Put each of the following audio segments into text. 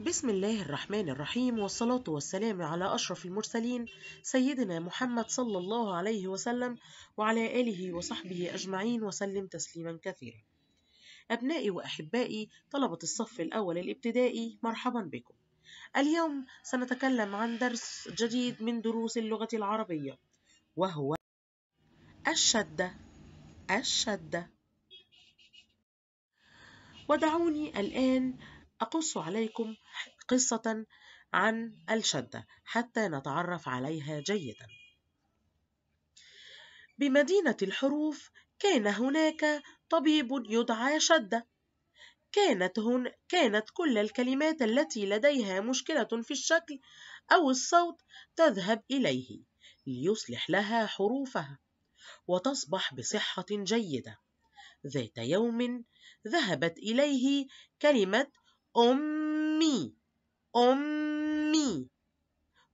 بسم الله الرحمن الرحيم والصلاة والسلام على أشرف المرسلين سيدنا محمد صلى الله عليه وسلم وعلى آله وصحبه أجمعين وسلم تسليما كثيرا أبنائي وأحبائي طلبة الصف الأول الابتدائي مرحبا بكم اليوم سنتكلم عن درس جديد من دروس اللغة العربية وهو الشدة الشدة ودعوني الآن أقص عليكم قصة عن الشدة حتى نتعرف عليها جيدا بمدينة الحروف كان هناك طبيب يدعى شدة كانت, هن... كانت كل الكلمات التي لديها مشكلة في الشكل أو الصوت تذهب إليه ليصلح لها حروفها وتصبح بصحة جيدة ذات يوم ذهبت إليه كلمة أمي أمي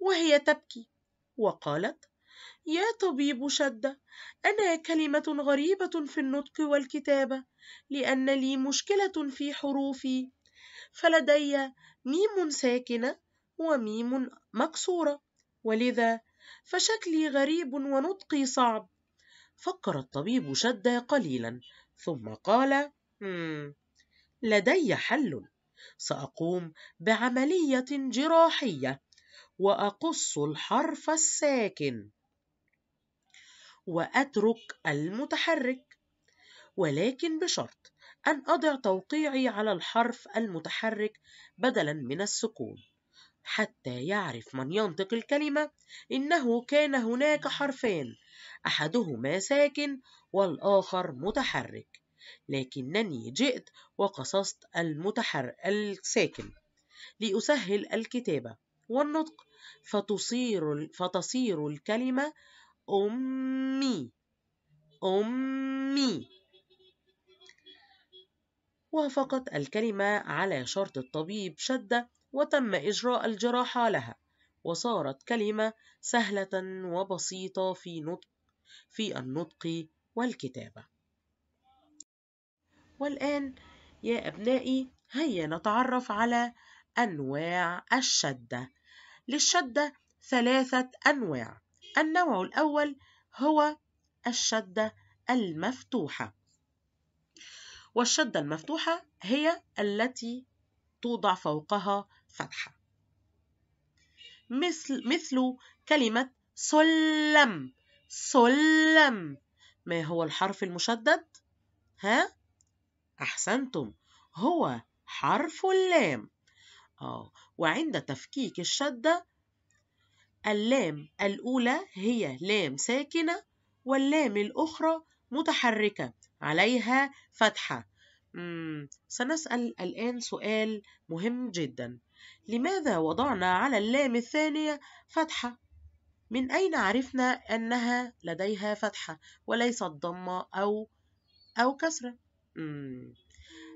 وهي تبكي وقالت يا طبيب شدة أنا كلمة غريبة في النطق والكتابة لأن لي مشكلة في حروفي فلدي ميم ساكنة وميم مكسورة ولذا فشكلي غريب ونطقي صعب فكر الطبيب شدة قليلا ثم قال لدي حل سأقوم بعملية جراحية وأقص الحرف الساكن وأترك المتحرك ولكن بشرط أن أضع توقيعي على الحرف المتحرك بدلا من السكون حتى يعرف من ينطق الكلمة إنه كان هناك حرفان أحدهما ساكن والآخر متحرك لكنني جئت وقصصت المتحر الساكن لأسهل الكتابة والنطق فتصير, فتصير الكلمة أمي أمي وافقت الكلمة على شرط الطبيب شدة وتم إجراء الجراحة لها وصارت كلمة سهلة وبسيطة في نطق في النطق والكتابة والآن يا أبنائي هيا نتعرف على أنواع الشدة للشدة ثلاثة أنواع النوع الأول هو الشدة المفتوحة والشدة المفتوحة هي التي توضع فوقها فتحة مثل, مثل كلمة سلم سلم ما هو الحرف المشدد؟ ها؟ أحسنتم هو حرف اللام أو آه، وعند تفكيك الشدة اللام الأولى هي لام ساكنة واللام الأخرى متحركة عليها فتحة مم. سنسأل الآن سؤال مهم جدا لماذا وضعنا على اللام الثانية فتحة؟ من أين عرفنا أنها لديها فتحة وليست ضمة أو أو كسرة؟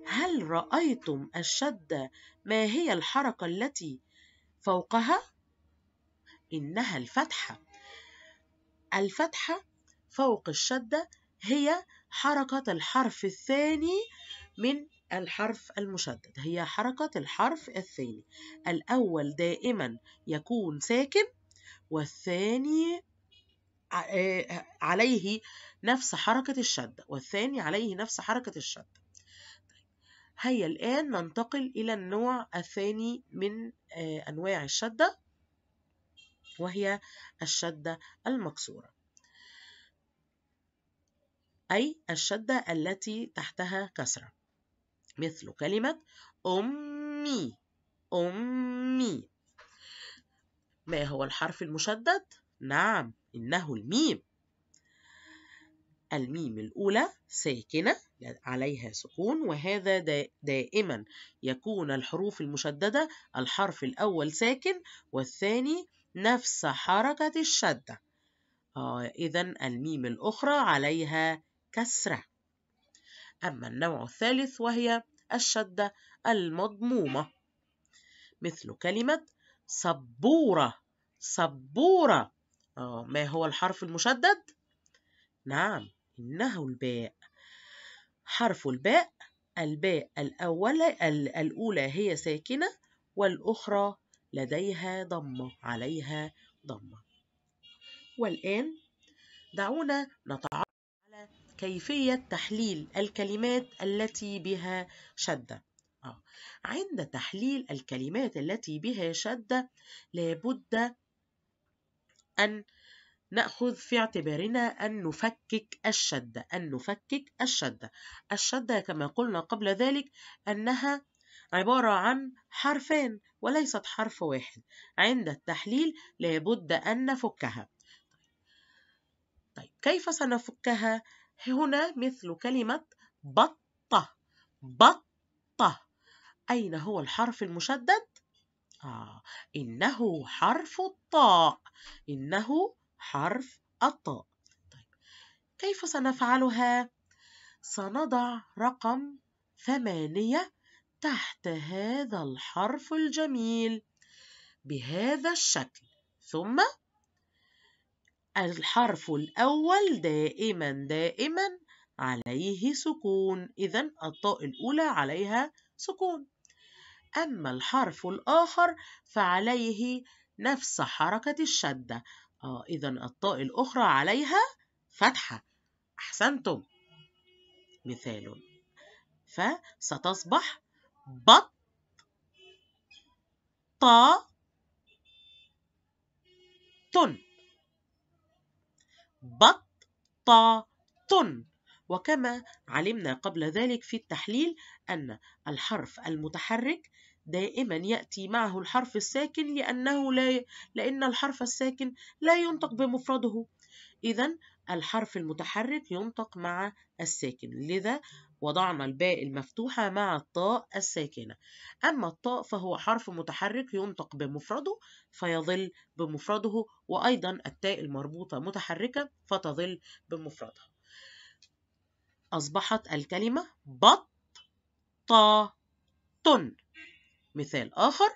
هل رأيتم الشدة ما هي الحركة التي فوقها؟ إنها الفتحة الفتحة فوق الشدة هي حركة الحرف الثاني من الحرف المشدد هي حركة الحرف الثاني الأول دائما يكون ساكن والثاني آه، عليه نفس حركة الشدة والثاني عليه نفس حركة الشدة هيا الآن ننتقل إلى النوع الثاني من آه، أنواع الشدة وهي الشدة المكسورة أي الشدة التي تحتها كسرة مثل كلمة أمي أمي ما هو الحرف المشدد؟ نعم إنه الميم الميم الأولى ساكنة عليها سكون وهذا دائما يكون الحروف المشددة الحرف الأول ساكن والثاني نفس حركة الشدة آه إذا الميم الأخرى عليها كسرة أما النوع الثالث وهي الشدة المضمومة مثل كلمة سبورة سبورة آه ما هو الحرف المشدد؟ نعم إنه الباء حرف الباء الباء الأولى الأولى هي ساكنة والأخرى لديها ضمة عليها ضمة والآن دعونا نتعرف على كيفية تحليل الكلمات التي بها شدة آه، عند تحليل الكلمات التي بها شدة لابد أن نأخذ في اعتبارنا أن نفكك الشدة أن نفكك الشدة الشدة كما قلنا قبل ذلك أنها عبارة عن حرفين وليست حرف واحد عند التحليل لابد أن نفكها طيب كيف سنفكها هنا مثل كلمة بطة بطة أين هو الحرف المشدد؟ آه إنه حرف الطاء إنه حرف الطاء طيب كيف سنفعلها؟ سنضع رقم ثمانية تحت هذا الحرف الجميل بهذا الشكل ثم الحرف الأول دائما دائما عليه سكون إذا الطاء الأولى عليها سكون أما الحرف الآخر فعليه نفس حركة الشدة آه إذا الطاء الأخرى عليها فتحة أحسنتم مثال فستصبح بط طا تن بط طا تن وكما علمنا قبل ذلك في التحليل أن الحرف المتحرك دائما يأتي معه الحرف الساكن لأنه لا ي... لأن الحرف الساكن لا ينطق بمفرده إذا الحرف المتحرك ينطق مع الساكن لذا وضعنا الباء المفتوحة مع الطاء الساكنة أما الطاء فهو حرف متحرك ينطق بمفرده فيظل بمفرده وأيضا التاء المربوطة متحركة فتظل بمفردها أصبحت الكلمة بط طا تن مثال آخر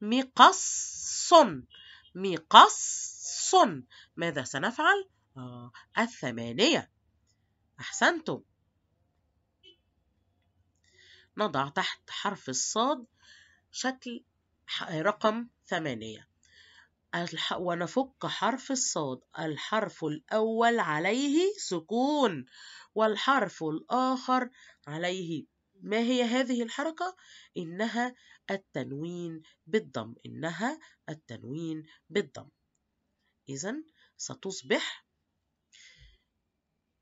مقص مقص ماذا سنفعل؟ آه الثمانية أحسنتم نضع تحت حرف الصاد شكل رقم ثمانية ونفك حرف الصاد الحرف الأول عليه سكون والحرف الآخر عليه ما هي هذه الحركة؟ إنها التنوين بالضم إنها التنوين بالضم إذن ستصبح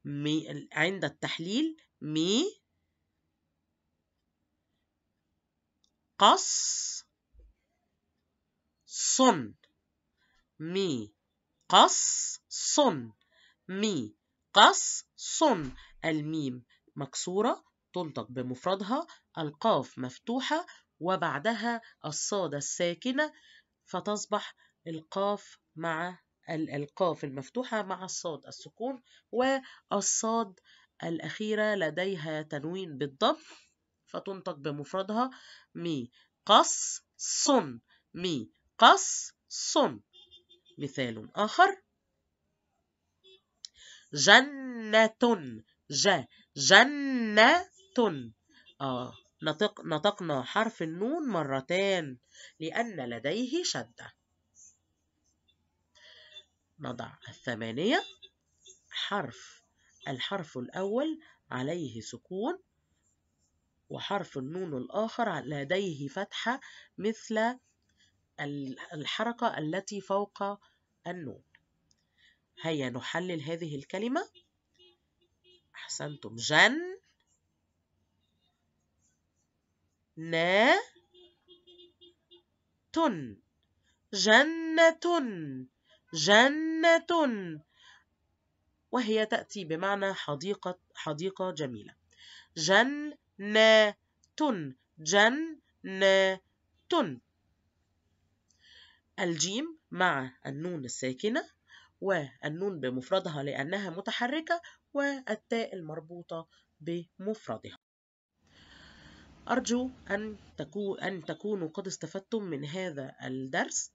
مي عند التحليل مي قص صن مي قص صن مي قص صن الميم مكسورة تنطق بمفردها القاف مفتوحة وبعدها الصاد الساكنة فتصبح القاف مع القاف المفتوحة مع الصاد السكون والصاد الأخيرة لديها تنوين بالضم فتنطق بمفردها مي قص صن مي قص صن مثال آخر جنة ج جنة آه نطق نطقنا حرف النون مرتان لأن لديه شدة نضع الثمانية حرف الحرف الأول عليه سكون وحرف النون الآخر لديه فتحة مثل الحركة التي فوق النون هيا نحلل هذه الكلمة أحسنتم جن جنة جنة جنة وهي تأتي بمعنى حديقة حديقة جميلة جنة جنة الجيم مع النون الساكنة والنون بمفردها لأنها متحركة والتاء المربوطة بمفردها أرجو أن, تكو أن تكونوا قد استفدتم من هذا الدرس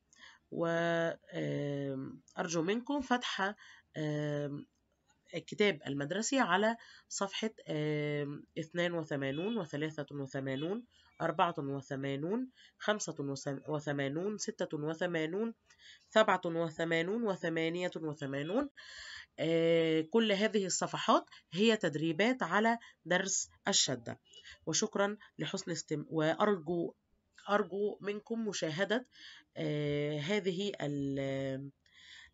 وأرجو منكم فتح الكتاب المدرسي على صفحة 82 و 83 84 85 86 87 و 88 كل هذه الصفحات هي تدريبات على درس الشدة وشكرا لحسن استم وأرجو أرجو منكم مشاهدة آه، هذه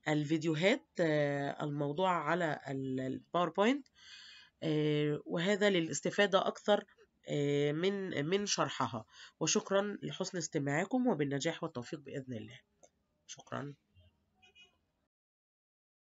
الفيديوهات آه، الموضوعة على الباوربوينت آه، وهذا للاستفادة أكثر من من شرحها وشكرا لحسن استماعكم وبالنجاح والتوفيق بإذن الله شكرا